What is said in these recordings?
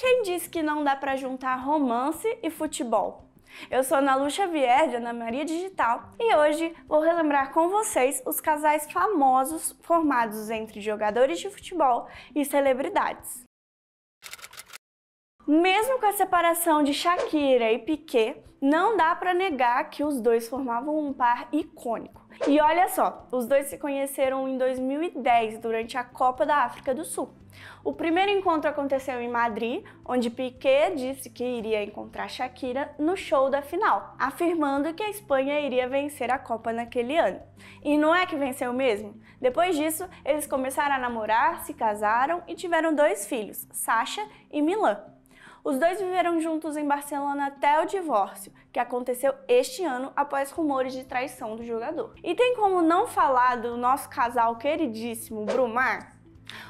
Quem disse que não dá para juntar romance e futebol? Eu sou Ana Lu Vierdia de Ana Maria Digital, e hoje vou relembrar com vocês os casais famosos formados entre jogadores de futebol e celebridades. Mesmo com a separação de Shakira e Piquet, não dá para negar que os dois formavam um par icônico. E olha só, os dois se conheceram em 2010 durante a Copa da África do Sul. O primeiro encontro aconteceu em Madrid, onde Piquet disse que iria encontrar Shakira no show da final, afirmando que a Espanha iria vencer a Copa naquele ano. E não é que venceu mesmo? Depois disso, eles começaram a namorar, se casaram e tiveram dois filhos, Sasha e Milan. Os dois viveram juntos em Barcelona até o divórcio, que aconteceu este ano após rumores de traição do jogador. E tem como não falar do nosso casal queridíssimo Brumar?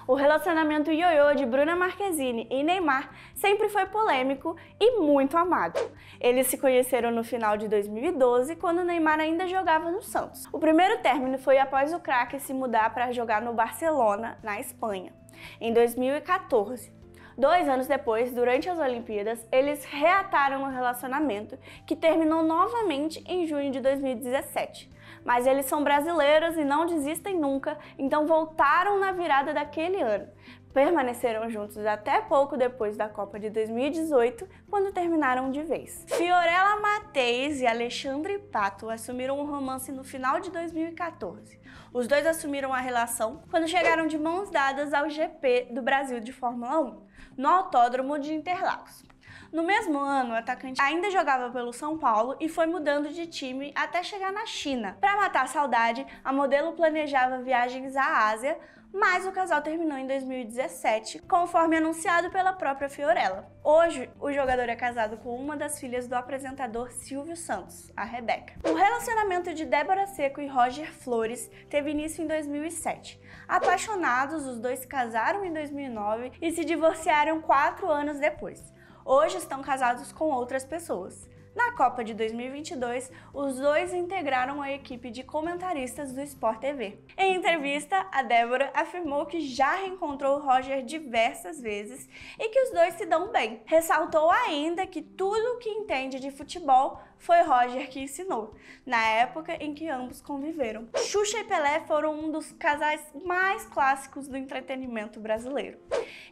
O relacionamento ioiô de Bruna Marquezine e Neymar sempre foi polêmico e muito amado. Eles se conheceram no final de 2012, quando Neymar ainda jogava no Santos. O primeiro término foi após o craque se mudar para jogar no Barcelona, na Espanha, em 2014. Dois anos depois, durante as Olimpíadas, eles reataram o relacionamento, que terminou novamente em junho de 2017. Mas eles são brasileiros e não desistem nunca, então voltaram na virada daquele ano. Permaneceram juntos até pouco depois da Copa de 2018, quando terminaram de vez. Fiorella Mateis e Alexandre Pato assumiram um romance no final de 2014. Os dois assumiram a relação quando chegaram de mãos dadas ao GP do Brasil de Fórmula 1, no Autódromo de Interlagos. No mesmo ano, o atacante ainda jogava pelo São Paulo e foi mudando de time até chegar na China. Para matar a saudade, a modelo planejava viagens à Ásia, mas o casal terminou em 2017, conforme anunciado pela própria Fiorella. Hoje, o jogador é casado com uma das filhas do apresentador Silvio Santos, a Rebeca. O relacionamento de Débora Seco e Roger Flores teve início em 2007. Apaixonados, os dois casaram em 2009 e se divorciaram quatro anos depois hoje estão casados com outras pessoas. Na Copa de 2022, os dois integraram a equipe de comentaristas do Sport TV. Em entrevista, a Débora afirmou que já reencontrou Roger diversas vezes e que os dois se dão bem. Ressaltou ainda que tudo o que entende de futebol foi Roger que ensinou, na época em que ambos conviveram. Xuxa e Pelé foram um dos casais mais clássicos do entretenimento brasileiro.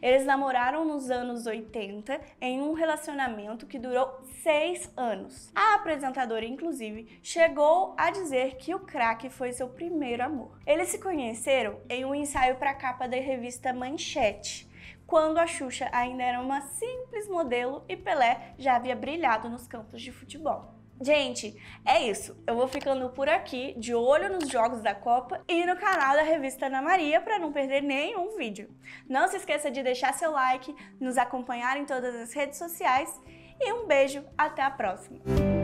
Eles namoraram nos anos 80 em um relacionamento que durou seis anos anos. A apresentadora, inclusive, chegou a dizer que o craque foi seu primeiro amor. Eles se conheceram em um ensaio para a capa da revista Manchete, quando a Xuxa ainda era uma simples modelo e Pelé já havia brilhado nos campos de futebol. Gente, é isso. Eu vou ficando por aqui, de olho nos jogos da Copa e no canal da revista Ana Maria para não perder nenhum vídeo. Não se esqueça de deixar seu like, nos acompanhar em todas as redes sociais e um beijo, até a próxima!